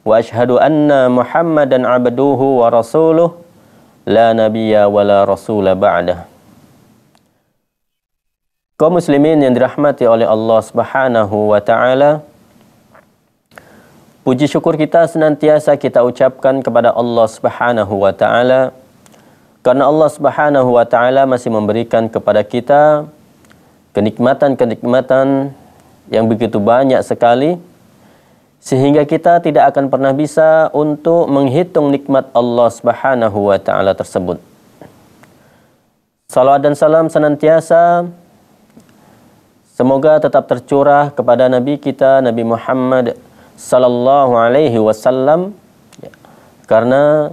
wa muhammadan abduhu wa rasuluh la nabiyya wa la رسول ba'dah kaum muslimin yang dirahmati oleh Allah Subhanahu wa taala puji syukur kita senantiasa kita ucapkan kepada Allah Subhanahu wa taala karena Allah Subhanahu wa taala masih memberikan kepada kita kenikmatan-kenikmatan yang begitu banyak sekali sehingga kita tidak akan pernah bisa untuk menghitung nikmat Allah Subhanahu wa taala tersebut. Salawat dan salam senantiasa semoga tetap tercurah kepada nabi kita Nabi Muhammad sallallahu alaihi wasallam karena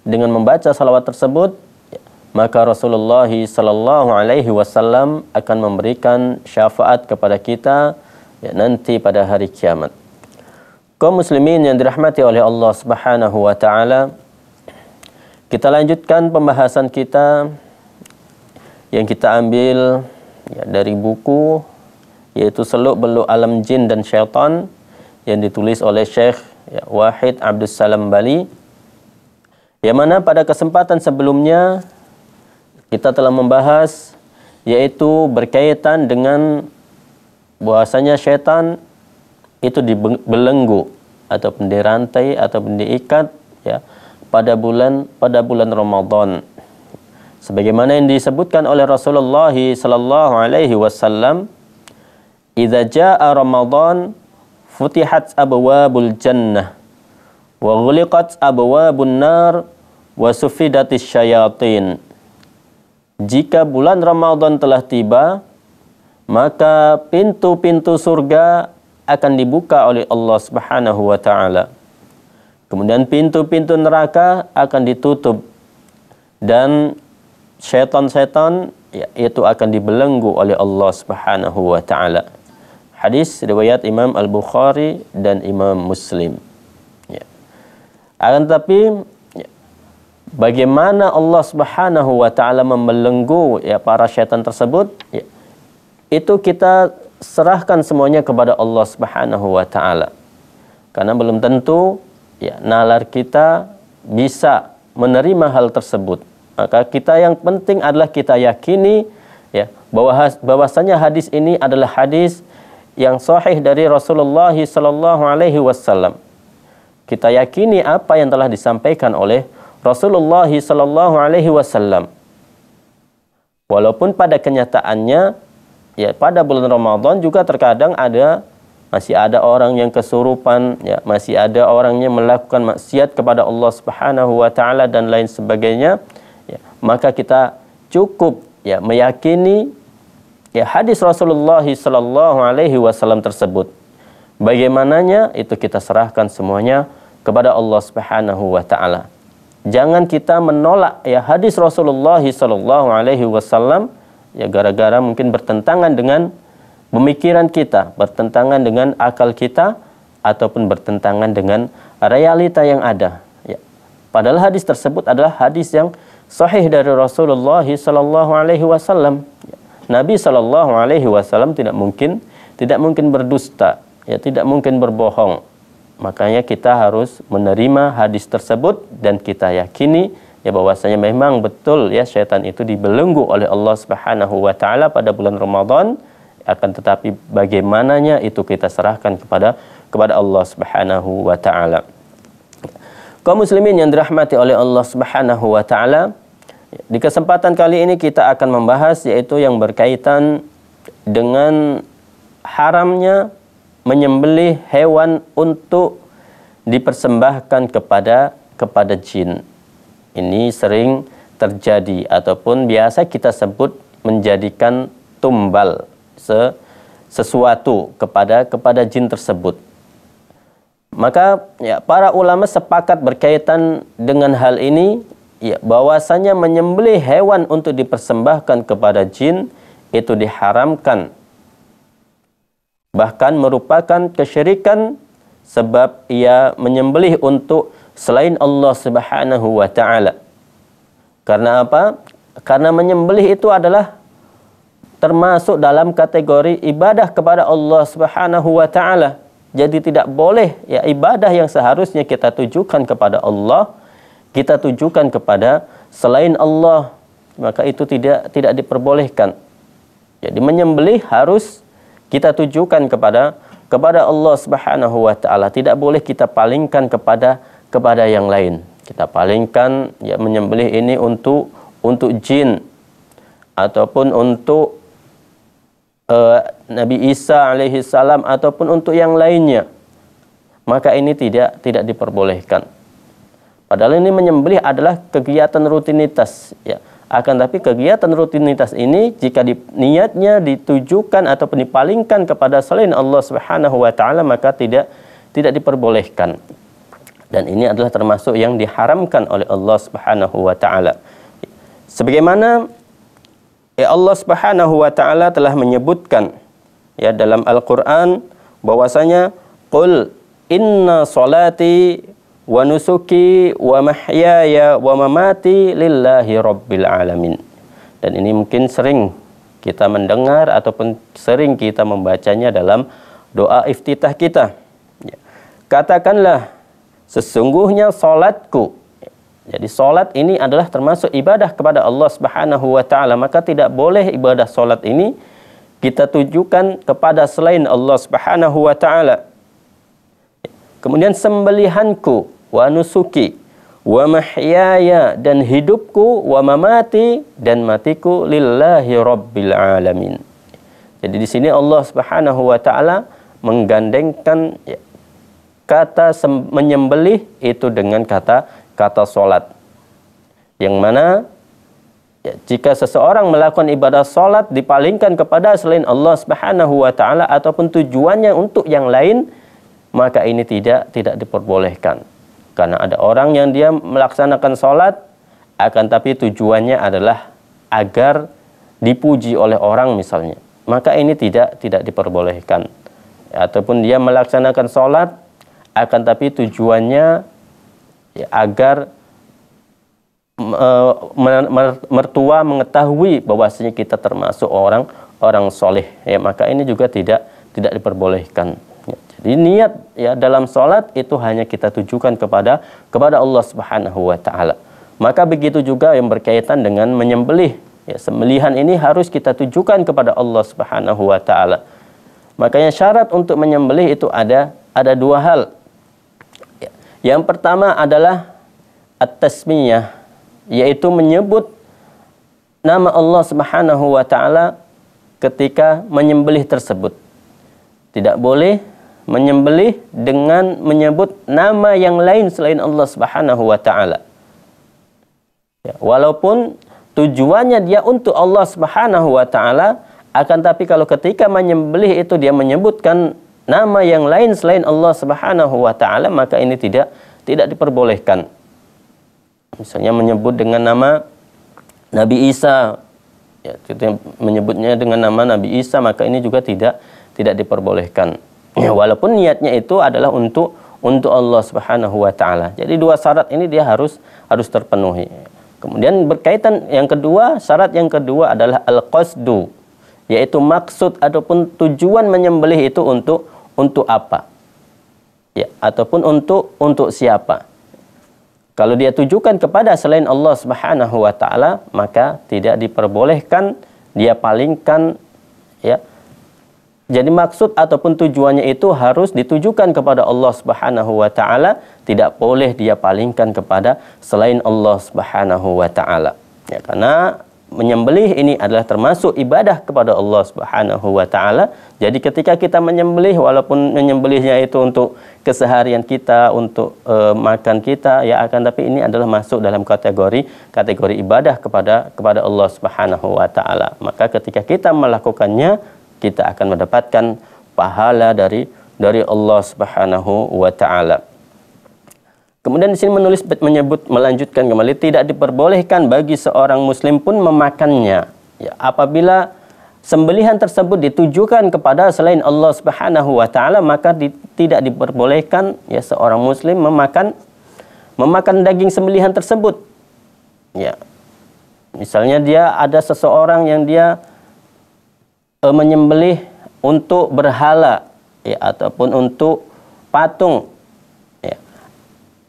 dengan membaca salawat tersebut maka Rasulullah sallallahu alaihi wasallam akan memberikan syafaat kepada kita ya, nanti pada hari kiamat. Kaum muslimin yang dirahmati oleh Allah Subhanahu wa taala, kita lanjutkan pembahasan kita yang kita ambil ya, dari buku yaitu Seluk Beluk Alam Jin dan Syaitan yang ditulis oleh Syekh ya, Wahid Abdus Salam Bali. Yang mana pada kesempatan sebelumnya kita telah membahas yaitu berkaitan dengan bahwasanya syaitan itu dibelenggu ataupun dirantai ataupun diikat ya pada bulan pada bulan Ramadan. Sebagaimana yang disebutkan oleh Rasulullah sallallahu alaihi wasallam, "Idza jaa Ramadan futihat abwabul jannah wa ghuliqat abwabun nar wa sufidatis syayatin." Jika bulan Ramadan telah tiba, maka pintu-pintu surga akan dibuka oleh Allah Subhanahu wa taala. Kemudian pintu-pintu neraka akan ditutup dan setan-setan yaitu akan dibelenggu oleh Allah Subhanahu wa taala. Hadis riwayat Imam Al-Bukhari dan Imam Muslim. Ya. Akan tetapi ya, bagaimana Allah Subhanahu wa taala membelenggu ya para setan tersebut? Ya. Itu kita serahkan semuanya kepada Allah Subhanahu wa taala. Karena belum tentu ya nalar kita bisa menerima hal tersebut. Maka kita yang penting adalah kita yakini ya bahwa bahwasanya hadis ini adalah hadis yang sahih dari Rasulullah sallallahu alaihi wasallam. Kita yakini apa yang telah disampaikan oleh Rasulullah sallallahu alaihi wasallam. Walaupun pada kenyataannya ya pada bulan Ramadan juga terkadang ada masih ada orang yang kesurupan, ya, masih ada orang yang melakukan maksiat kepada Allah Subhanahu wa taala dan lain sebagainya, ya, maka kita cukup ya meyakini ya hadis Rasulullah sallallahu alaihi wasallam tersebut. Bagaimananya itu kita serahkan semuanya kepada Allah Subhanahu wa taala. Jangan kita menolak ya hadis Rasulullah sallallahu alaihi wasallam ya gara-gara mungkin bertentangan dengan pemikiran kita, bertentangan dengan akal kita ataupun bertentangan dengan realita yang ada. Ya. Padahal hadis tersebut adalah hadis yang sahih dari Rasulullah sallallahu alaihi wasallam. Ya. Nabi sallallahu alaihi wasallam tidak mungkin tidak mungkin berdusta, ya tidak mungkin berbohong. Makanya kita harus menerima hadis tersebut dan kita yakini ya bahwasanya memang betul ya setan itu dibelenggu oleh Allah Subhanahu wa taala pada bulan Ramadan akan tetapi bagaimananya itu kita serahkan kepada kepada Allah Subhanahu wa taala. Kaum muslimin yang dirahmati oleh Allah Subhanahu wa taala, di kesempatan kali ini kita akan membahas yaitu yang berkaitan dengan haramnya menyembelih hewan untuk dipersembahkan kepada kepada jin ini sering terjadi ataupun biasa kita sebut menjadikan tumbal sesuatu kepada kepada jin tersebut. Maka ya para ulama sepakat berkaitan dengan hal ini ya bahwasanya menyembelih hewan untuk dipersembahkan kepada jin itu diharamkan. Bahkan merupakan kesyirikan sebab ia menyembelih untuk selain Allah Subhanahu wa taala. Karena apa? Karena menyembelih itu adalah termasuk dalam kategori ibadah kepada Allah Subhanahu wa taala. Jadi tidak boleh ya ibadah yang seharusnya kita tujukan kepada Allah kita tujukan kepada selain Allah maka itu tidak tidak diperbolehkan. Jadi menyembelih harus kita tujukan kepada kepada Allah Subhanahu wa taala. Tidak boleh kita palingkan kepada kepada yang lain. Kita palingkan ya menyembelih ini untuk untuk jin ataupun untuk uh, Nabi Isa alaihi salam ataupun untuk yang lainnya. Maka ini tidak tidak diperbolehkan. Padahal ini menyembelih adalah kegiatan rutinitas ya. Akan tapi kegiatan rutinitas ini jika di, niatnya ditujukan ataupun dipalingkan kepada selain Allah Subhanahu wa taala maka tidak tidak diperbolehkan dan ini adalah termasuk yang diharamkan oleh Allah Subhanahu wa taala. Sebagaimana ya Allah Subhanahu wa taala telah menyebutkan ya dalam Al-Qur'an bahwasanya qul inna salati wa nusuki wa mahyaya wa mamati lillahi rabbil alamin. Dan ini mungkin sering kita mendengar ataupun sering kita membacanya dalam doa iftitah kita. Ya. Katakanlah sesungguhnya salatku jadi salat ini adalah termasuk ibadah kepada Allah Subhanahu wa taala maka tidak boleh ibadah salat ini kita tujukan kepada selain Allah Subhanahu wa taala kemudian sembelihanku wa nusuki wa mahyaya dan hidupku wa mamati dan matiku lillahi rabbil alamin jadi di sini Allah Subhanahu wa taala menggandengkan ya, kata menyembelih itu dengan kata kata solat. Yang mana ya, jika seseorang melakukan ibadah solat dipalingkan kepada selain Allah Subhanahu wa taala ataupun tujuannya untuk yang lain, maka ini tidak tidak diperbolehkan. Karena ada orang yang dia melaksanakan solat akan tapi tujuannya adalah agar dipuji oleh orang misalnya. Maka ini tidak tidak diperbolehkan. Ataupun dia melaksanakan solat akan tapi tujuannya ya, agar e, mertua mengetahui bahwasanya kita termasuk orang orang soleh ya maka ini juga tidak tidak diperbolehkan ya, jadi niat ya dalam sholat itu hanya kita tujukan kepada kepada Allah Subhanahu Wa Taala maka begitu juga yang berkaitan dengan menyembelih ya sembelihan ini harus kita tujukan kepada Allah Subhanahu Wa Taala makanya syarat untuk menyembelih itu ada ada dua hal yang pertama adalah at-tasmiyah, yaitu menyebut nama Allah Subhanahu wa taala ketika menyembelih tersebut. Tidak boleh menyembelih dengan menyebut nama yang lain selain Allah Subhanahu wa taala. Ya, walaupun tujuannya dia untuk Allah Subhanahu wa taala, akan tapi kalau ketika menyembelih itu dia menyebutkan nama yang lain selain Allah Subhanahu wa taala maka ini tidak tidak diperbolehkan. Misalnya menyebut dengan nama Nabi Isa ya, menyebutnya dengan nama Nabi Isa maka ini juga tidak tidak diperbolehkan. Ya, walaupun niatnya itu adalah untuk untuk Allah Subhanahu wa taala. Jadi dua syarat ini dia harus harus terpenuhi. Kemudian berkaitan yang kedua, syarat yang kedua adalah al-qasdu, yaitu maksud ataupun tujuan menyembelih itu untuk untuk apa ya ataupun untuk untuk siapa kalau dia tujukan kepada selain Allah Subhanahu wa taala maka tidak diperbolehkan dia palingkan ya jadi maksud ataupun tujuannya itu harus ditujukan kepada Allah Subhanahu wa taala tidak boleh dia palingkan kepada selain Allah Subhanahu wa taala ya karena menyembelih ini adalah termasuk ibadah kepada Allah Subhanahu wa taala. Jadi ketika kita menyembelih walaupun menyembelihnya itu untuk keseharian kita, untuk e, makan kita ya akan tapi ini adalah masuk dalam kategori kategori ibadah kepada kepada Allah Subhanahu wa taala. Maka ketika kita melakukannya, kita akan mendapatkan pahala dari dari Allah Subhanahu wa taala. Kemudian di sini menulis menyebut melanjutkan kembali tidak diperbolehkan bagi seorang muslim pun memakannya ya, apabila sembelihan tersebut ditujukan kepada selain Allah Subhanahu wa taala maka di, tidak diperbolehkan ya seorang muslim memakan memakan daging sembelihan tersebut. Ya. Misalnya dia ada seseorang yang dia e, menyembelih untuk berhala ya ataupun untuk patung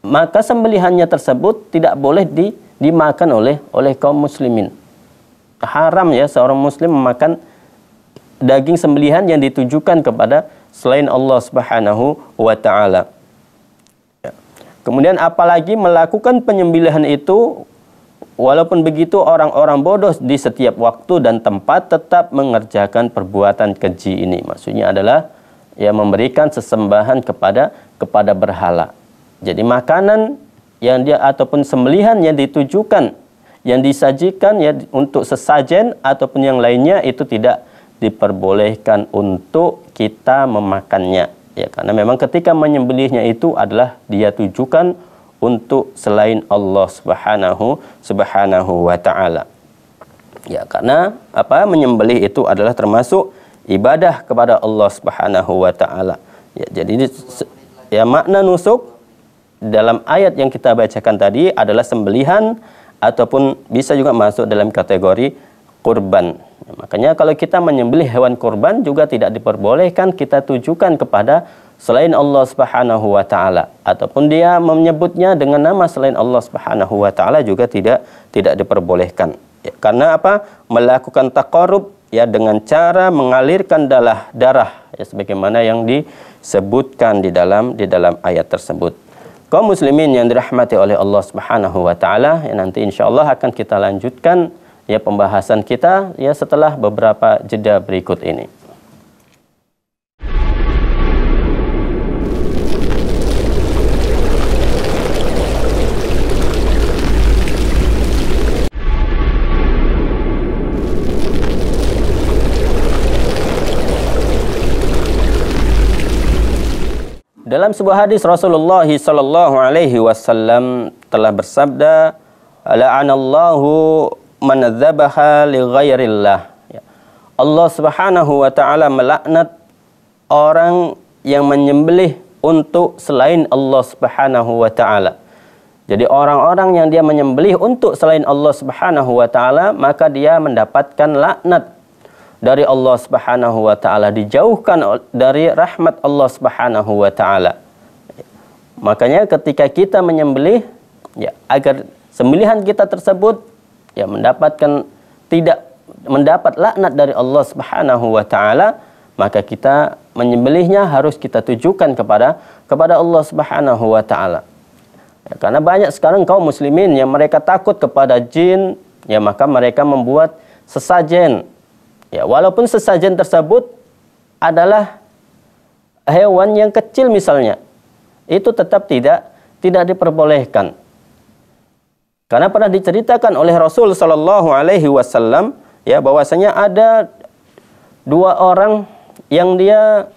maka sembelihannya tersebut tidak boleh di, dimakan oleh oleh kaum muslimin. Haram ya seorang muslim memakan daging sembelihan yang ditujukan kepada selain Allah Subhanahu wa taala. Ya. Kemudian apalagi melakukan penyembelihan itu walaupun begitu orang-orang bodoh di setiap waktu dan tempat tetap mengerjakan perbuatan keji ini. Maksudnya adalah ya memberikan sesembahan kepada kepada berhala. Jadi makanan yang dia ataupun sembelihan yang ditujukan yang disajikan ya untuk sesajen ataupun yang lainnya itu tidak diperbolehkan untuk kita memakannya ya karena memang ketika menyembelihnya itu adalah dia tujukan untuk selain Allah Subhanahu Subhanahu wa taala. Ya karena apa menyembelih itu adalah termasuk ibadah kepada Allah Subhanahu wa taala. Ya jadi ya makna nusuk dalam ayat yang kita bacakan tadi adalah sembelihan ataupun bisa juga masuk dalam kategori kurban. makanya kalau kita menyembelih hewan kurban juga tidak diperbolehkan kita tujukan kepada selain Allah Subhanahu wa taala ataupun dia menyebutnya dengan nama selain Allah Subhanahu wa taala juga tidak tidak diperbolehkan. Ya, karena apa? Melakukan takarub ya dengan cara mengalirkan darah darah ya sebagaimana yang disebutkan di dalam di dalam ayat tersebut. Kaum muslimin yang dirahmati oleh Allah Subhanahu wa taala, ya nanti insyaallah akan kita lanjutkan ya pembahasan kita ya setelah beberapa jeda berikut ini. Dalam sebuah hadis Rasulullah sallallahu alaihi wasallam telah bersabda, "La'anallahu man dzabaha li ghairillah." Ya. Allah Subhanahu wa taala melaknat orang yang menyembelih untuk selain Allah Subhanahu wa taala. Jadi orang-orang yang dia menyembelih untuk selain Allah Subhanahu wa taala, maka dia mendapatkan laknat dari Allah Subhanahu wa taala, dijauhkan dari rahmat Allah Subhanahu wa taala. Makanya ketika kita menyembelih ya agar sembelihan kita tersebut ya mendapatkan tidak mendapat laknat dari Allah Subhanahu wa taala, maka kita menyembelihnya harus kita tujukan kepada kepada Allah Subhanahu wa taala. Ya, karena banyak sekarang kaum muslimin yang mereka takut kepada jin, ya maka mereka membuat sesajen Ya, walaupun sesajen tersebut adalah hewan yang kecil misalnya, itu tetap tidak tidak diperbolehkan. Karena pernah diceritakan oleh Rasul Shallallahu Alaihi Wasallam ya bahwasanya ada dua orang yang dia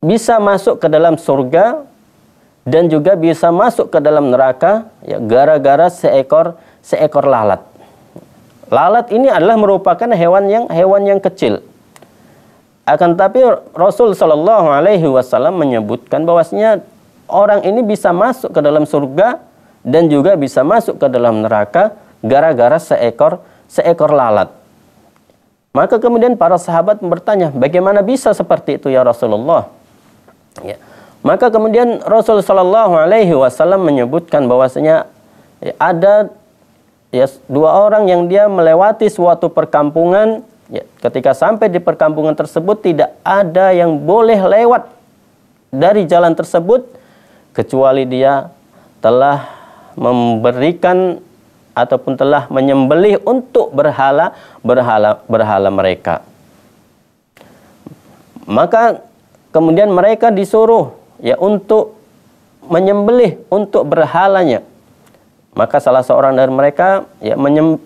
bisa masuk ke dalam surga dan juga bisa masuk ke dalam neraka ya gara-gara seekor seekor lalat. Lalat ini adalah merupakan hewan yang hewan yang kecil. Akan tapi Rasul Shallallahu Alaihi Wasallam menyebutkan bahwasanya orang ini bisa masuk ke dalam surga dan juga bisa masuk ke dalam neraka gara-gara seekor seekor lalat. Maka kemudian para sahabat bertanya, bagaimana bisa seperti itu ya Rasulullah? Ya. Maka kemudian Rasul Shallallahu Alaihi Wasallam menyebutkan bahwasanya ada ya dua orang yang dia melewati suatu perkampungan ya, ketika sampai di perkampungan tersebut tidak ada yang boleh lewat dari jalan tersebut kecuali dia telah memberikan ataupun telah menyembelih untuk berhala berhala berhala mereka maka kemudian mereka disuruh ya untuk menyembelih untuk berhalanya maka salah seorang dari mereka ya menyem,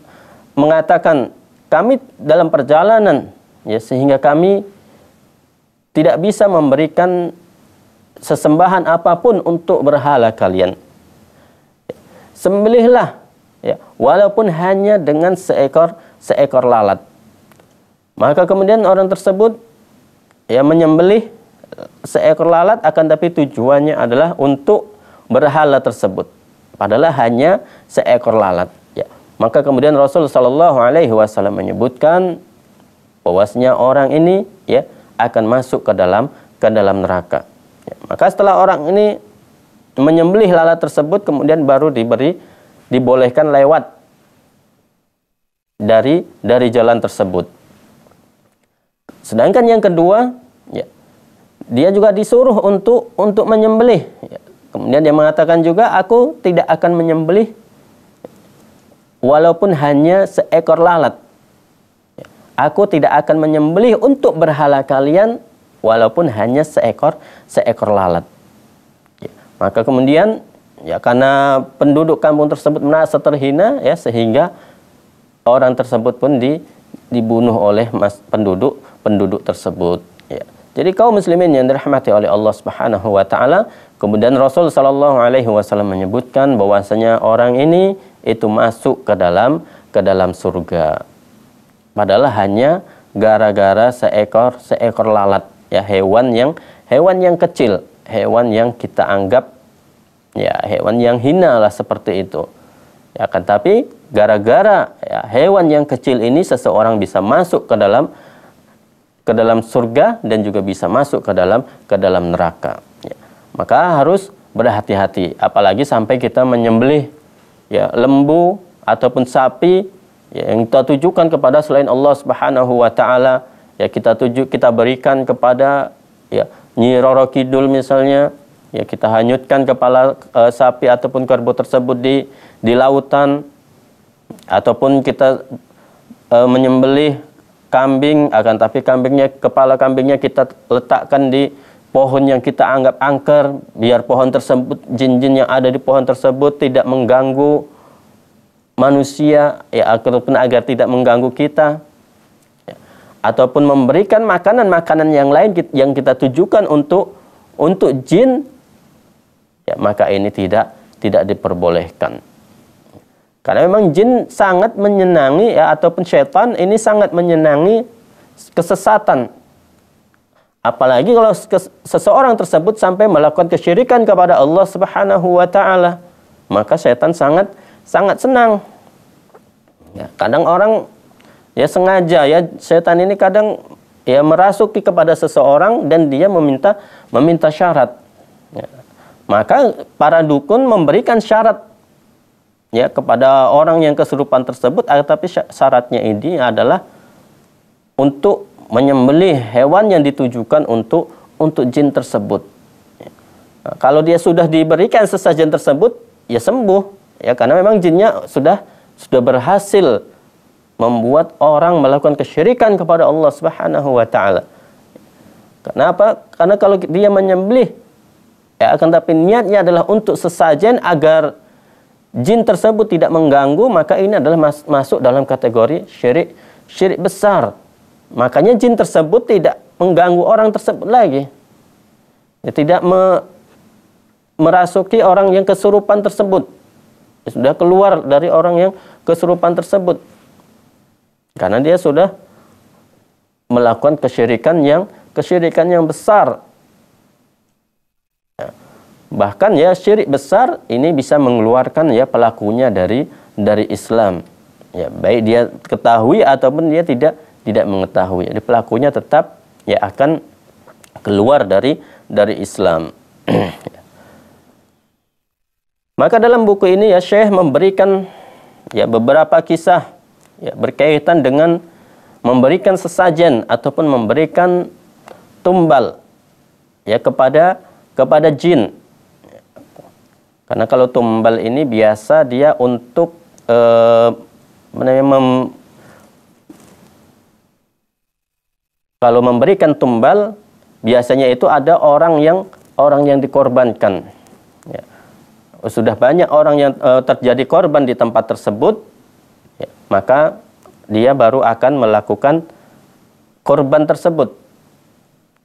mengatakan kami dalam perjalanan ya sehingga kami tidak bisa memberikan sesembahan apapun untuk berhala kalian. Sembelihlah ya walaupun hanya dengan seekor seekor lalat. Maka kemudian orang tersebut ya menyembelih eh, seekor lalat akan tapi tujuannya adalah untuk berhala tersebut padahal hanya seekor lalat ya maka kemudian Rasul Shallallahu Alaihi Wasallam menyebutkan bahwasnya orang ini ya akan masuk ke dalam ke dalam neraka ya, maka setelah orang ini menyembelih lalat tersebut kemudian baru diberi dibolehkan lewat dari dari jalan tersebut sedangkan yang kedua ya dia juga disuruh untuk untuk menyembelih ya. Kemudian dia mengatakan juga aku tidak akan menyembelih walaupun hanya seekor lalat. Aku tidak akan menyembelih untuk berhala kalian walaupun hanya seekor seekor lalat. Ya, maka kemudian ya karena penduduk kampung tersebut merasa terhina ya sehingga orang tersebut pun di, dibunuh oleh mas, penduduk penduduk tersebut. Ya. Jadi kaum muslimin yang dirahmati oleh Allah Subhanahu wa taala, Kemudian Rasul Shallallahu Alaihi Wasallam menyebutkan bahwasanya orang ini itu masuk ke dalam ke dalam surga. Padahal hanya gara-gara seekor seekor lalat ya hewan yang hewan yang kecil, hewan yang kita anggap ya hewan yang hina lah seperti itu. Ya kan tapi gara-gara ya, hewan yang kecil ini seseorang bisa masuk ke dalam ke dalam surga dan juga bisa masuk ke dalam ke dalam neraka. Maka harus berhati-hati, apalagi sampai kita menyembelih ya lembu ataupun sapi ya, yang kita tujukan kepada selain Allah Subhanahu wa taala, ya kita tuju kita berikan kepada ya Nyi Roro Kidul misalnya, ya kita hanyutkan kepala e, sapi ataupun kerbau tersebut di di lautan ataupun kita e, menyembelih kambing akan tapi kambingnya kepala kambingnya kita letakkan di pohon yang kita anggap angker, biar pohon tersebut jin-jin yang ada di pohon tersebut tidak mengganggu manusia, ya ataupun agar tidak mengganggu kita, ya, ataupun memberikan makanan-makanan yang lain yang kita tujukan untuk untuk jin, ya maka ini tidak tidak diperbolehkan. Karena memang jin sangat menyenangi ya ataupun setan ini sangat menyenangi kesesatan Apalagi kalau seseorang tersebut sampai melakukan kesyirikan kepada Allah Subhanahu wa taala, maka setan sangat sangat senang. Ya, kadang orang ya sengaja ya setan ini kadang ya merasuki kepada seseorang dan dia meminta meminta syarat. Ya. Maka para dukun memberikan syarat ya kepada orang yang kesurupan tersebut, tapi syaratnya ini adalah untuk menyembelih hewan yang ditujukan untuk untuk jin tersebut. Ya. kalau dia sudah diberikan sesajen tersebut, ya sembuh ya karena memang jinnya sudah sudah berhasil membuat orang melakukan kesyirikan kepada Allah Subhanahu wa taala. Kenapa? Karena kalau dia menyembelih ya akan tapi niatnya adalah untuk sesajen agar jin tersebut tidak mengganggu, maka ini adalah masuk dalam kategori syirik syirik besar. Makanya jin tersebut tidak mengganggu orang tersebut lagi. Ya, tidak me merasuki orang yang kesurupan tersebut. Ya, sudah keluar dari orang yang kesurupan tersebut. Karena dia sudah melakukan kesyirikan yang kesyirikan yang besar. Ya. Bahkan ya syirik besar ini bisa mengeluarkan ya pelakunya dari dari Islam. Ya, baik dia ketahui ataupun dia tidak tidak mengetahui. Jadi pelakunya tetap ya akan keluar dari dari Islam. Maka dalam buku ini ya Syekh memberikan ya beberapa kisah ya berkaitan dengan memberikan sesajen ataupun memberikan tumbal ya kepada kepada jin. Karena kalau tumbal ini biasa dia untuk eh, Kalau memberikan tumbal, biasanya itu ada orang yang orang yang dikorbankan. Ya. Sudah banyak orang yang e, terjadi korban di tempat tersebut, ya, maka dia baru akan melakukan korban tersebut.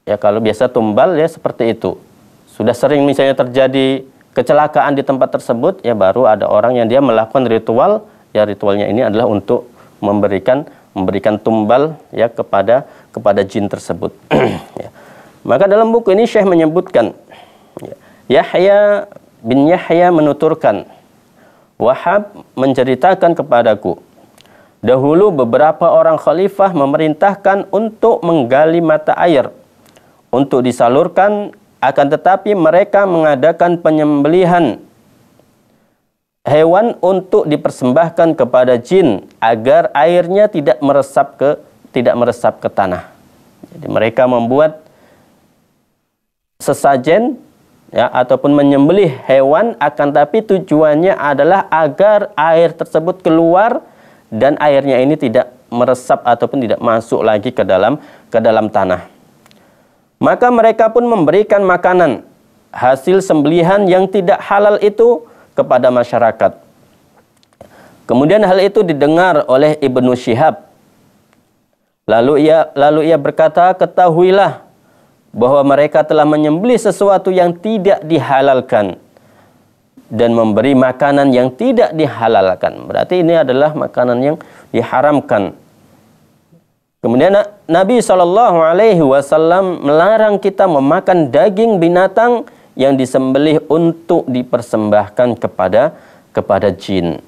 Ya kalau biasa tumbal ya seperti itu. Sudah sering misalnya terjadi kecelakaan di tempat tersebut, ya baru ada orang yang dia melakukan ritual, ya ritualnya ini adalah untuk memberikan memberikan tumbal ya kepada kepada jin tersebut. ya. Maka dalam buku ini Syekh menyebutkan ya, Yahya bin Yahya menuturkan Wahab menceritakan kepadaku dahulu beberapa orang khalifah memerintahkan untuk menggali mata air untuk disalurkan akan tetapi mereka mengadakan penyembelihan hewan untuk dipersembahkan kepada jin agar airnya tidak meresap ke tidak meresap ke tanah. Jadi mereka membuat sesajen ya ataupun menyembelih hewan akan tapi tujuannya adalah agar air tersebut keluar dan airnya ini tidak meresap ataupun tidak masuk lagi ke dalam ke dalam tanah. Maka mereka pun memberikan makanan hasil sembelihan yang tidak halal itu kepada masyarakat. Kemudian hal itu didengar oleh Ibnu Syihab. Lalu ia lalu ia berkata, "Ketahuilah bahwa mereka telah menyembelih sesuatu yang tidak dihalalkan dan memberi makanan yang tidak dihalalkan." Berarti ini adalah makanan yang diharamkan. Kemudian Nabi Shallallahu Alaihi Wasallam melarang kita memakan daging binatang yang disembelih untuk dipersembahkan kepada kepada jin.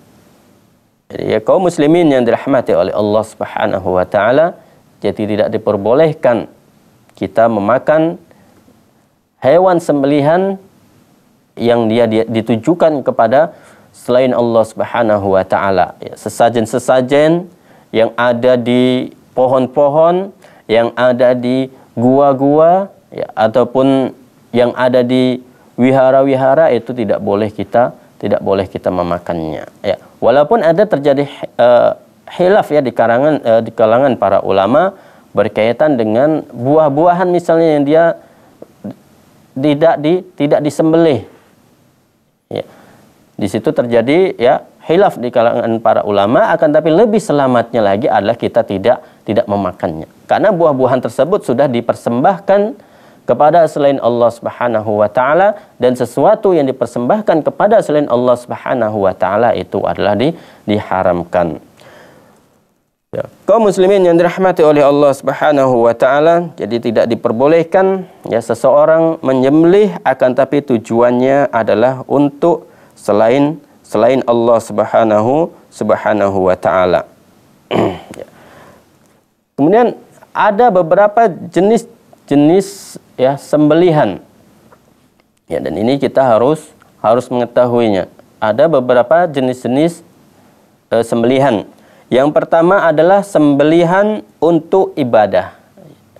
Jadi ya kaum muslimin yang dirahmati oleh Allah Subhanahu wa taala jadi tidak diperbolehkan kita memakan hewan sembelihan yang dia ditujukan kepada selain Allah Subhanahu wa taala. Ya, sesajen-sesajen yang ada di pohon-pohon, yang ada di gua-gua ya, ataupun yang ada di wihara-wihara itu tidak boleh kita tidak boleh kita memakannya. Ya, walaupun ada terjadi uh, eh, hilaf ya di kalangan uh, eh, di kalangan para ulama berkaitan dengan buah-buahan misalnya yang dia tidak di tidak disembelih. Ya. Di situ terjadi ya hilaf di kalangan para ulama akan tapi lebih selamatnya lagi adalah kita tidak tidak memakannya karena buah-buahan tersebut sudah dipersembahkan kepada selain Allah Subhanahu wa taala dan sesuatu yang dipersembahkan kepada selain Allah Subhanahu wa taala itu adalah di, diharamkan. Ya. Kaum muslimin yang dirahmati oleh Allah Subhanahu wa taala, jadi tidak diperbolehkan ya seseorang menyembelih akan tapi tujuannya adalah untuk selain selain Allah Subhanahu Subhanahu wa taala. ya. Kemudian ada beberapa jenis jenis ya sembelihan. Ya dan ini kita harus harus mengetahuinya. Ada beberapa jenis-jenis e, sembelihan. Yang pertama adalah sembelihan untuk ibadah.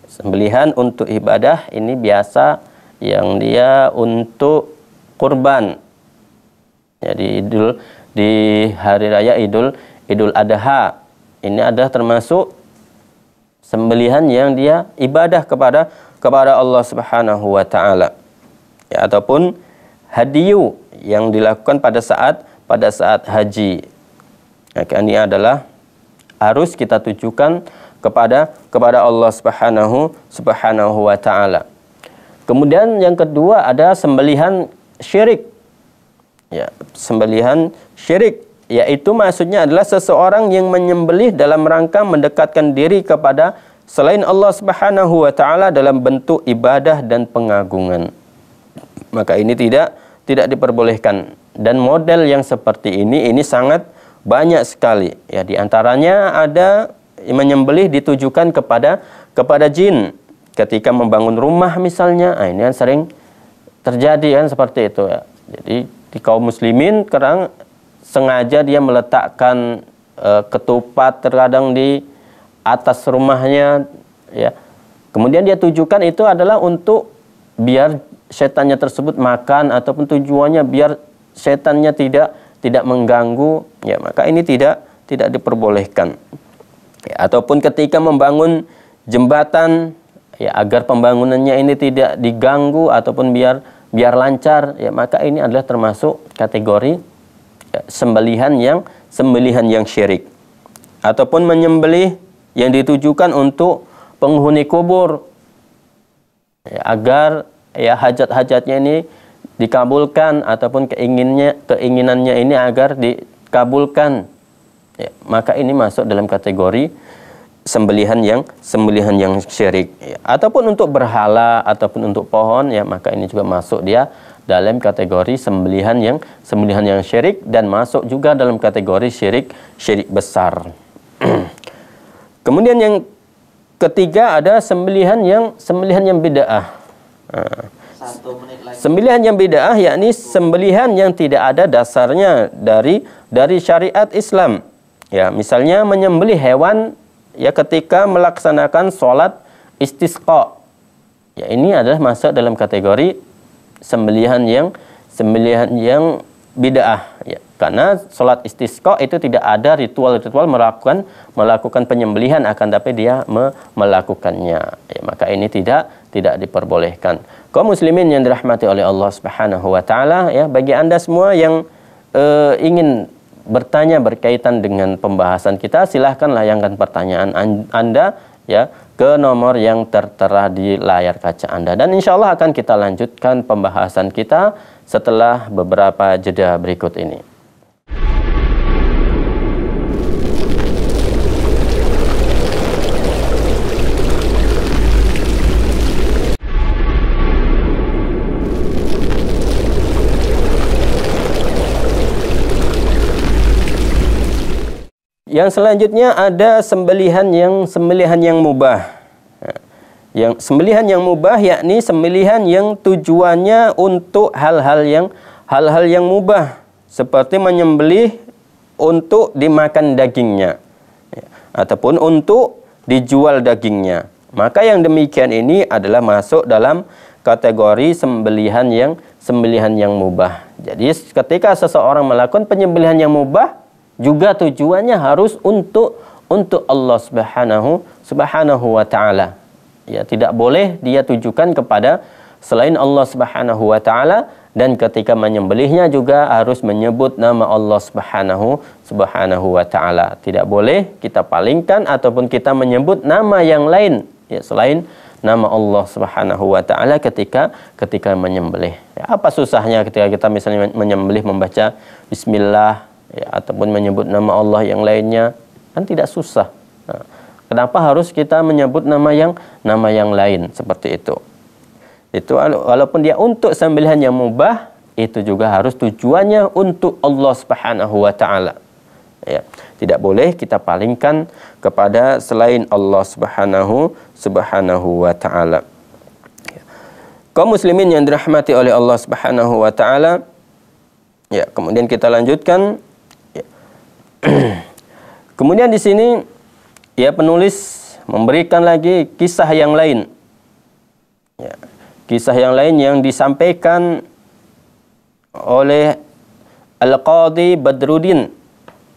Sembelihan untuk ibadah ini biasa yang dia untuk kurban. Jadi ya, idul di hari raya Idul Idul Adha. Ini adalah termasuk sembelihan yang dia ibadah kepada kepada Allah Subhanahu wa taala. Ya, ataupun hadiyu yang dilakukan pada saat pada saat haji. Ya, kan, ini adalah harus kita tujukan kepada kepada Allah Subhanahu Subhanahu wa taala. Kemudian yang kedua ada sembelihan syirik. Ya, sembelihan syirik yaitu maksudnya adalah seseorang yang menyembelih dalam rangka mendekatkan diri kepada selain Allah Subhanahu wa taala dalam bentuk ibadah dan pengagungan. Maka ini tidak tidak diperbolehkan dan model yang seperti ini ini sangat banyak sekali ya di antaranya ada menyembelih ditujukan kepada kepada jin ketika membangun rumah misalnya nah ini kan sering terjadi kan seperti itu ya jadi di kaum muslimin kerang sengaja dia meletakkan e, ketupat terkadang di atas rumahnya ya. Kemudian dia tujukan itu adalah untuk biar setannya tersebut makan ataupun tujuannya biar setannya tidak tidak mengganggu ya maka ini tidak tidak diperbolehkan. Ya, ataupun ketika membangun jembatan ya agar pembangunannya ini tidak diganggu ataupun biar biar lancar ya maka ini adalah termasuk kategori ya, sembelihan yang sembelihan yang syirik ataupun menyembelih yang ditujukan untuk penghuni kubur ya, agar ya hajat-hajatnya ini dikabulkan ataupun keinginnya keinginannya ini agar dikabulkan ya, maka ini masuk dalam kategori sembelihan yang sembelihan yang syirik ya, ataupun untuk berhala ataupun untuk pohon ya maka ini juga masuk dia dalam kategori sembelihan yang sembelihan yang syirik dan masuk juga dalam kategori syirik syirik besar. Kemudian yang ketiga ada sembelihan yang sembelihan yang bid'ah. Ah. Sembelihan yang bid'ah yakni sembelihan yang tidak ada dasarnya dari dari syariat Islam. Ya, misalnya menyembelih hewan ya ketika melaksanakan sholat istisqa. Ya, ini adalah masuk dalam kategori sembelihan yang sembelihan yang bid'ah. Karena sholat istisqa itu tidak ada ritual-ritual melakukan melakukan penyembelihan akan tapi dia me melakukannya. Ya, maka ini tidak tidak diperbolehkan. Kaum muslimin yang dirahmati oleh Allah Subhanahu wa taala ya bagi Anda semua yang uh, ingin bertanya berkaitan dengan pembahasan kita silahkan layangkan pertanyaan Anda ya ke nomor yang tertera di layar kaca Anda dan insya Allah akan kita lanjutkan pembahasan kita setelah beberapa jeda berikut ini. Yang selanjutnya ada sembelihan yang sembelihan yang mubah. Ya. Yang sembelihan yang mubah yakni sembelihan yang tujuannya untuk hal-hal yang hal-hal yang mubah seperti menyembelih untuk dimakan dagingnya ya. ataupun untuk dijual dagingnya. Maka yang demikian ini adalah masuk dalam kategori sembelihan yang sembelihan yang mubah. Jadi ketika seseorang melakukan penyembelihan yang mubah juga tujuannya harus untuk untuk Allah Subhanahu Subhanahu wa taala. Ya, tidak boleh dia tujukan kepada selain Allah Subhanahu wa taala dan ketika menyembelihnya juga harus menyebut nama Allah Subhanahu Subhanahu wa taala. Tidak boleh kita palingkan ataupun kita menyebut nama yang lain ya selain nama Allah Subhanahu wa taala ketika ketika menyembelih. Ya, apa susahnya ketika kita misalnya menyembelih membaca bismillah ya, ataupun menyebut nama Allah yang lainnya kan tidak susah. Nah, kenapa harus kita menyebut nama yang nama yang lain seperti itu? Itu walaupun dia untuk sambilan yang mubah itu juga harus tujuannya untuk Allah Subhanahu wa taala. Ya, tidak boleh kita palingkan kepada selain Allah Subhanahu Subhanahu wa taala. Ya, kaum muslimin yang dirahmati oleh Allah Subhanahu wa taala, Ya, kemudian kita lanjutkan Kemudian di sini ya penulis memberikan lagi kisah yang lain. Ya, kisah yang lain yang disampaikan oleh al qadi Badruddin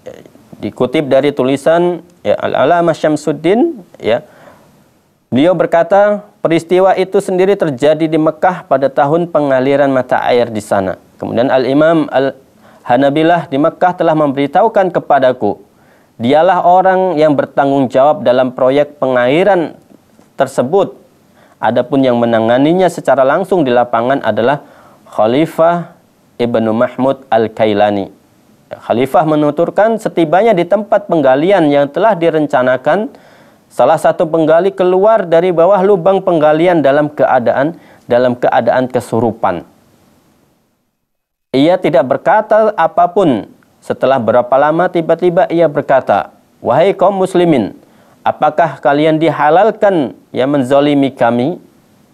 ya, dikutip dari tulisan ya, Al-Alamah Syamsuddin ya. Beliau berkata, peristiwa itu sendiri terjadi di Mekah pada tahun pengaliran mata air di sana. Kemudian Al-Imam al Hanabilah di Mekah telah memberitahukan kepadaku, dialah orang yang bertanggung jawab dalam proyek pengairan tersebut. Adapun yang menanganinya secara langsung di lapangan adalah Khalifah Ibnu Mahmud Al-Kailani. Khalifah menuturkan setibanya di tempat penggalian yang telah direncanakan, salah satu penggali keluar dari bawah lubang penggalian dalam keadaan dalam keadaan kesurupan. Ia tidak berkata apapun. Setelah berapa lama tiba-tiba ia berkata, Wahai kaum muslimin, apakah kalian dihalalkan yang menzolimi kami?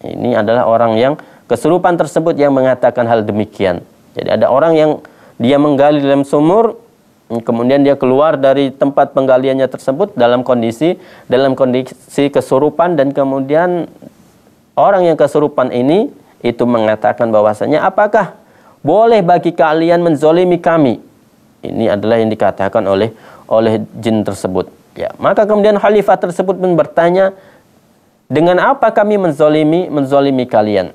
Ini adalah orang yang kesurupan tersebut yang mengatakan hal demikian. Jadi ada orang yang dia menggali dalam sumur, kemudian dia keluar dari tempat penggaliannya tersebut dalam kondisi dalam kondisi kesurupan dan kemudian orang yang kesurupan ini itu mengatakan bahwasanya apakah boleh bagi kalian menzolimi kami. Ini adalah yang dikatakan oleh oleh jin tersebut. Ya, maka kemudian khalifah tersebut pun bertanya, dengan apa kami menzolimi menzolimi kalian?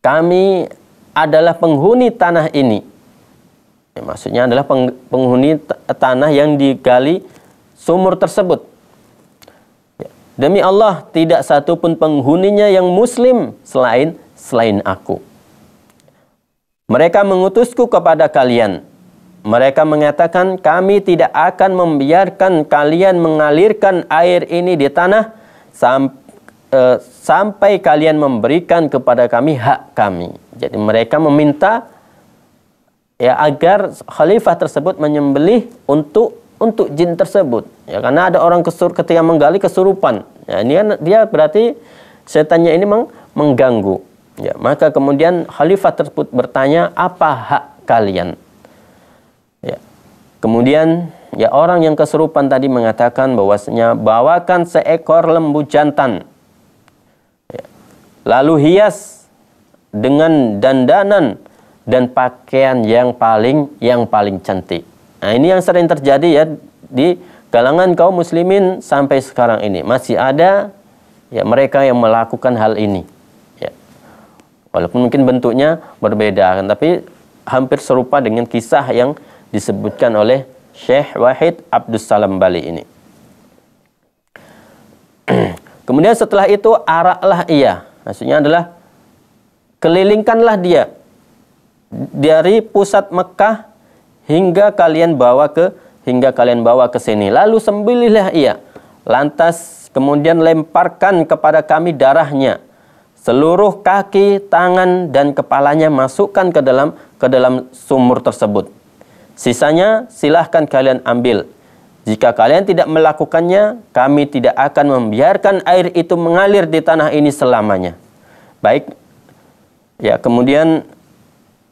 Kami adalah penghuni tanah ini. Ya, maksudnya adalah peng, penghuni tanah yang digali sumur tersebut. Ya, demi Allah, tidak satupun penghuninya yang Muslim selain selain aku. Mereka mengutusku kepada kalian. Mereka mengatakan, "Kami tidak akan membiarkan kalian mengalirkan air ini di tanah sam e, sampai kalian memberikan kepada kami hak kami." Jadi mereka meminta ya agar khalifah tersebut menyembelih untuk untuk jin tersebut. Ya karena ada orang kesur ketika menggali kesurupan. Ya, ini kan dia berarti setannya ini meng, mengganggu. Ya, maka kemudian khalifah tersebut bertanya, apa hak kalian? Ya. Kemudian ya orang yang keserupan tadi mengatakan bahwasanya bawakan seekor lembu jantan. Ya. Lalu hias dengan dandanan dan pakaian yang paling yang paling cantik. Nah, ini yang sering terjadi ya di kalangan kaum muslimin sampai sekarang ini. Masih ada ya mereka yang melakukan hal ini. Walaupun mungkin bentuknya berbeda, tapi hampir serupa dengan kisah yang disebutkan oleh Syekh Wahid Abdus Salam Bali ini. Kemudian setelah itu araklah ia. Maksudnya adalah kelilingkanlah dia dari pusat Mekah hingga kalian bawa ke hingga kalian bawa ke sini. Lalu sembelihlah ia. Lantas kemudian lemparkan kepada kami darahnya seluruh kaki, tangan dan kepalanya masukkan ke dalam ke dalam sumur tersebut. Sisanya silahkan kalian ambil. Jika kalian tidak melakukannya, kami tidak akan membiarkan air itu mengalir di tanah ini selamanya. Baik. Ya, kemudian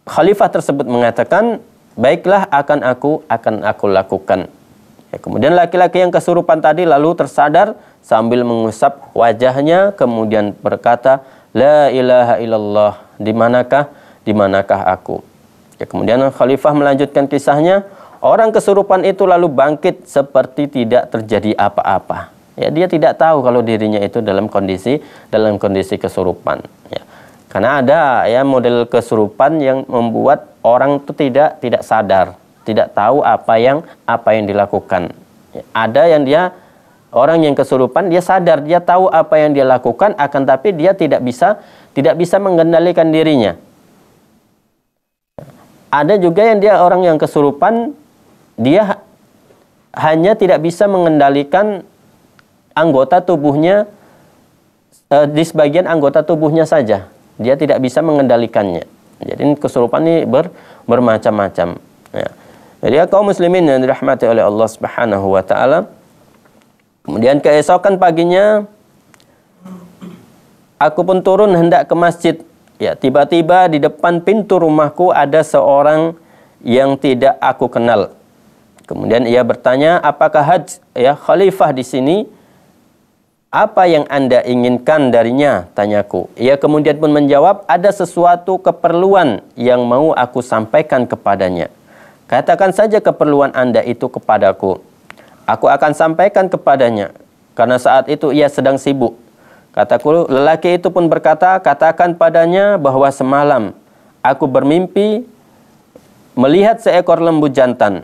khalifah tersebut mengatakan, "Baiklah, akan aku akan aku lakukan." Ya, kemudian laki-laki yang kesurupan tadi lalu tersadar sambil mengusap wajahnya kemudian berkata, La ilaha illallah, di manakah, di manakah aku? Ya, kemudian khalifah melanjutkan kisahnya, orang kesurupan itu lalu bangkit seperti tidak terjadi apa-apa. Ya, dia tidak tahu kalau dirinya itu dalam kondisi dalam kondisi kesurupan. Ya. Karena ada ya model kesurupan yang membuat orang itu tidak tidak sadar tidak tahu apa yang apa yang dilakukan. Ada yang dia orang yang kesurupan dia sadar dia tahu apa yang dia lakukan akan tapi dia tidak bisa tidak bisa mengendalikan dirinya. Ada juga yang dia orang yang kesurupan dia hanya tidak bisa mengendalikan anggota tubuhnya eh, di sebagian anggota tubuhnya saja. Dia tidak bisa mengendalikannya. Jadi kesurupan ini ber, bermacam-macam. Ya. Jadi ya, kaum muslimin yang dirahmati oleh Allah Subhanahu wa taala. Kemudian keesokan paginya aku pun turun hendak ke masjid. Ya, tiba-tiba di depan pintu rumahku ada seorang yang tidak aku kenal. Kemudian ia bertanya, "Apakah Haj ya khalifah di sini? Apa yang Anda inginkan darinya?" tanyaku. Ia kemudian pun menjawab, "Ada sesuatu keperluan yang mau aku sampaikan kepadanya." Katakan saja keperluan Anda itu kepadaku. Aku akan sampaikan kepadanya, karena saat itu ia sedang sibuk. Kataku, lelaki itu pun berkata, katakan padanya bahwa semalam aku bermimpi melihat seekor lembu jantan.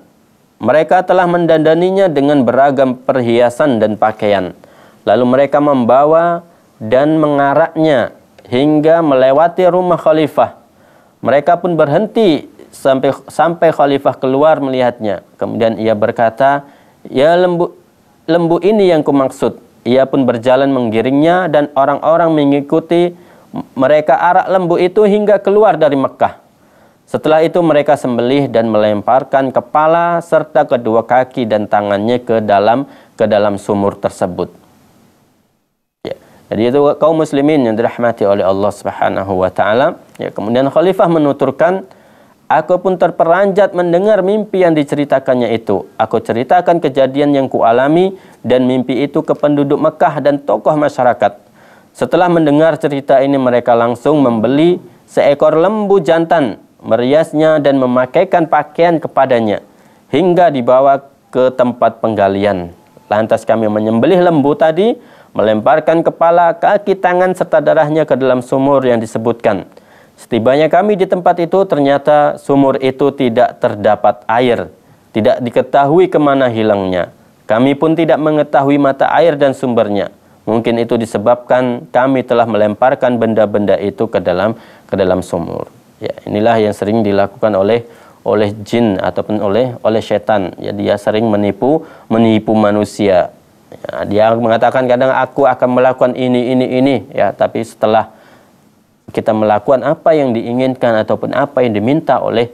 Mereka telah mendandaninya dengan beragam perhiasan dan pakaian. Lalu mereka membawa dan mengaraknya hingga melewati rumah khalifah. Mereka pun berhenti sampai sampai khalifah keluar melihatnya. Kemudian ia berkata, "Ya lembu lembu ini yang kumaksud." Ia pun berjalan menggiringnya dan orang-orang mengikuti mereka arak lembu itu hingga keluar dari Mekah. Setelah itu mereka sembelih dan melemparkan kepala serta kedua kaki dan tangannya ke dalam ke dalam sumur tersebut. Ya. Jadi itu kaum muslimin yang dirahmati oleh Allah Subhanahu wa taala. Ya, kemudian khalifah menuturkan Aku pun terperanjat mendengar mimpi yang diceritakannya itu. Aku ceritakan kejadian yang kualami dan mimpi itu ke penduduk Mekah dan tokoh masyarakat. Setelah mendengar cerita ini mereka langsung membeli seekor lembu jantan, meriasnya dan memakaikan pakaian kepadanya hingga dibawa ke tempat penggalian. Lantas kami menyembelih lembu tadi, melemparkan kepala, kaki, tangan serta darahnya ke dalam sumur yang disebutkan. Setibanya kami di tempat itu, ternyata sumur itu tidak terdapat air, tidak diketahui kemana hilangnya. Kami pun tidak mengetahui mata air dan sumbernya. Mungkin itu disebabkan kami telah melemparkan benda-benda itu ke dalam ke dalam sumur. Ya, inilah yang sering dilakukan oleh oleh jin ataupun oleh oleh setan. Ya, dia sering menipu menipu manusia. Ya, dia mengatakan kadang aku akan melakukan ini ini ini ya, tapi setelah kita melakukan apa yang diinginkan ataupun apa yang diminta oleh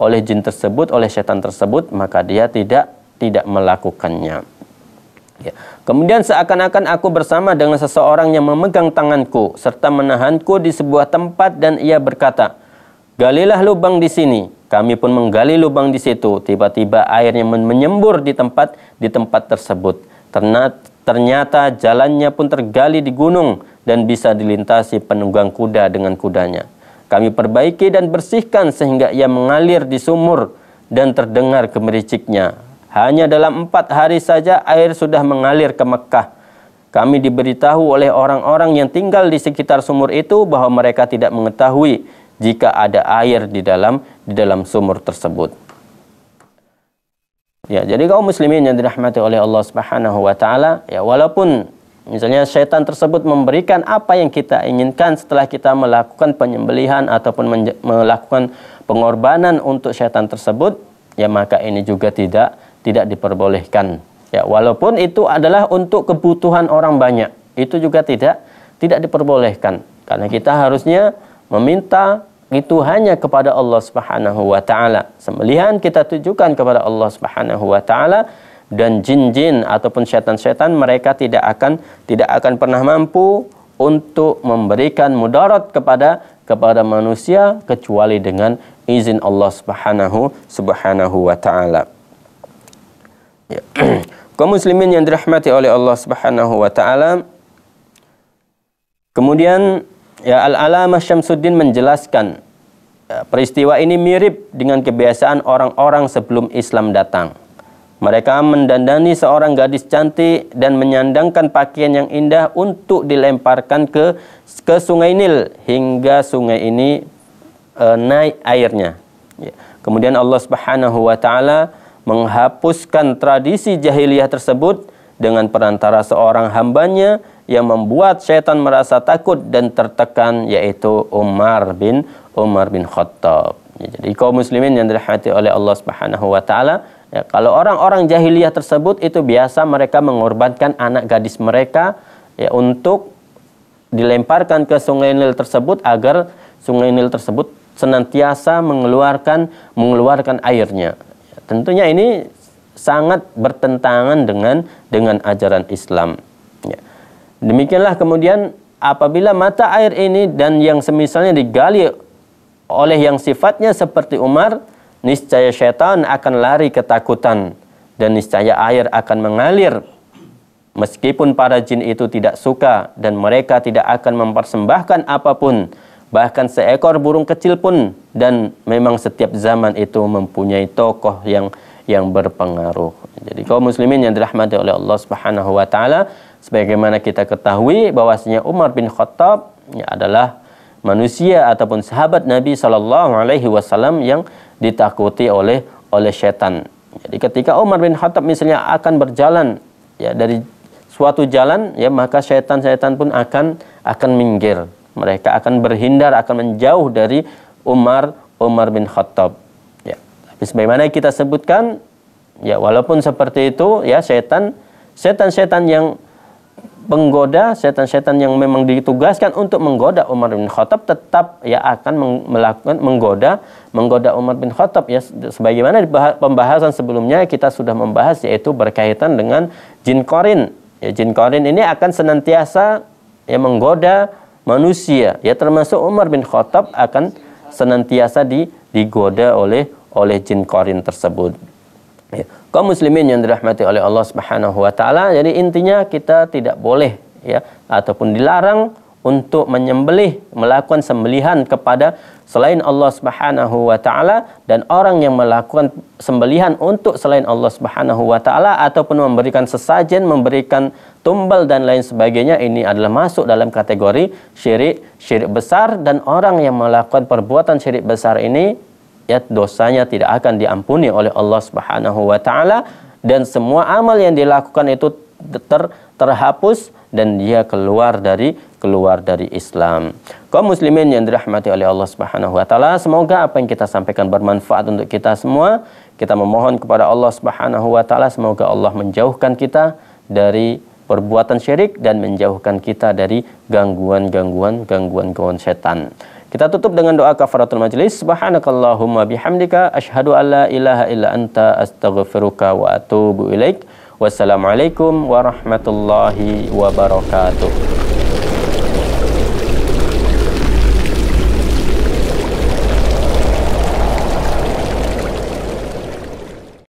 oleh jin tersebut, oleh setan tersebut, maka dia tidak tidak melakukannya. Ya. Kemudian seakan-akan aku bersama dengan seseorang yang memegang tanganku serta menahanku di sebuah tempat dan ia berkata, galilah lubang di sini. Kami pun menggali lubang di situ. Tiba-tiba airnya menyembur di tempat di tempat tersebut. Ternyata, ternyata jalannya pun tergali di gunung dan bisa dilintasi penunggang kuda dengan kudanya. Kami perbaiki dan bersihkan sehingga ia mengalir di sumur dan terdengar kemericiknya Hanya dalam empat hari saja air sudah mengalir ke Mekah. Kami diberitahu oleh orang-orang yang tinggal di sekitar sumur itu bahwa mereka tidak mengetahui jika ada air di dalam di dalam sumur tersebut. Ya, jadi kaum muslimin yang dirahmati oleh Allah Subhanahu wa taala, ya walaupun Misalnya setan tersebut memberikan apa yang kita inginkan setelah kita melakukan penyembelihan ataupun melakukan pengorbanan untuk setan tersebut, ya maka ini juga tidak tidak diperbolehkan. Ya, walaupun itu adalah untuk kebutuhan orang banyak, itu juga tidak tidak diperbolehkan karena kita harusnya meminta itu hanya kepada Allah Subhanahu wa taala. Sembelihan kita tujukan kepada Allah Subhanahu wa taala dan jin-jin ataupun setan-setan mereka tidak akan tidak akan pernah mampu untuk memberikan mudarat kepada kepada manusia kecuali dengan izin Allah Subhanahu Subhanahu wa taala. Ya. Kau muslimin yang dirahmati oleh Allah Subhanahu wa taala. Kemudian ya Al-Alamah Syamsuddin menjelaskan ya, peristiwa ini mirip dengan kebiasaan orang-orang sebelum Islam datang. Mereka mendandani seorang gadis cantik dan menyandangkan pakaian yang indah untuk dilemparkan ke ke Sungai Nil hingga sungai ini e, naik airnya. Ya. Kemudian Allah Subhanahu wa taala menghapuskan tradisi jahiliyah tersebut dengan perantara seorang hambanya yang membuat setan merasa takut dan tertekan yaitu Umar bin Umar bin Khattab. Ya, jadi kaum muslimin yang dirahmati oleh Allah Subhanahu wa taala Ya, kalau orang-orang jahiliyah tersebut itu biasa mereka mengorbankan anak gadis mereka ya untuk dilemparkan ke sungai Nil tersebut agar sungai Nil tersebut senantiasa mengeluarkan mengeluarkan airnya. Ya, tentunya ini sangat bertentangan dengan dengan ajaran Islam. Ya. Demikianlah kemudian apabila mata air ini dan yang semisalnya digali oleh yang sifatnya seperti Umar niscaya setan akan lari ketakutan dan niscaya air akan mengalir meskipun para jin itu tidak suka dan mereka tidak akan mempersembahkan apapun bahkan seekor burung kecil pun dan memang setiap zaman itu mempunyai tokoh yang yang berpengaruh. Jadi kaum muslimin yang dirahmati oleh Allah Subhanahu wa taala, sebagaimana kita ketahui bahwasanya Umar bin Khattab ya, adalah manusia ataupun sahabat Nabi Shallallahu alaihi wasallam yang ditakuti oleh oleh setan. Jadi ketika Umar bin Khattab misalnya akan berjalan ya dari suatu jalan ya maka setan-setan pun akan akan minggir. Mereka akan berhindar, akan menjauh dari Umar Umar bin Khattab. Ya. Tapi sebagaimana kita sebutkan ya walaupun seperti itu ya setan setan-setan yang penggoda, setan-setan yang memang ditugaskan untuk menggoda Umar bin Khattab tetap ya akan melakukan menggoda, menggoda Umar bin Khattab ya sebagaimana di pembahasan sebelumnya kita sudah membahas yaitu berkaitan dengan jin korin. Ya, jin korin ini akan senantiasa ya menggoda manusia ya termasuk Umar bin Khattab akan senantiasa digoda oleh oleh jin korin tersebut. Ya. muslimin yang dirahmati oleh Allah Subhanahu wa taala, jadi intinya kita tidak boleh ya ataupun dilarang untuk menyembelih, melakukan sembelihan kepada selain Allah Subhanahu wa taala dan orang yang melakukan sembelihan untuk selain Allah Subhanahu wa taala ataupun memberikan sesajen, memberikan tumbal dan lain sebagainya ini adalah masuk dalam kategori syirik, syirik besar dan orang yang melakukan perbuatan syirik besar ini ya dosanya tidak akan diampuni oleh Allah Subhanahu wa taala dan semua amal yang dilakukan itu ter, terhapus dan dia keluar dari keluar dari Islam. Kaum muslimin yang dirahmati oleh Allah Subhanahu wa taala, semoga apa yang kita sampaikan bermanfaat untuk kita semua. Kita memohon kepada Allah Subhanahu wa taala semoga Allah menjauhkan kita dari perbuatan syirik dan menjauhkan kita dari gangguan-gangguan gangguan-gangguan setan. Kita tutup dengan doa kafaratul majlis. Subhanakallahumma bihamdika asyhadu alla ilaha illa anta astaghfiruka wa atubu ilaik. Wassalamualaikum warahmatullahi wabarakatuh.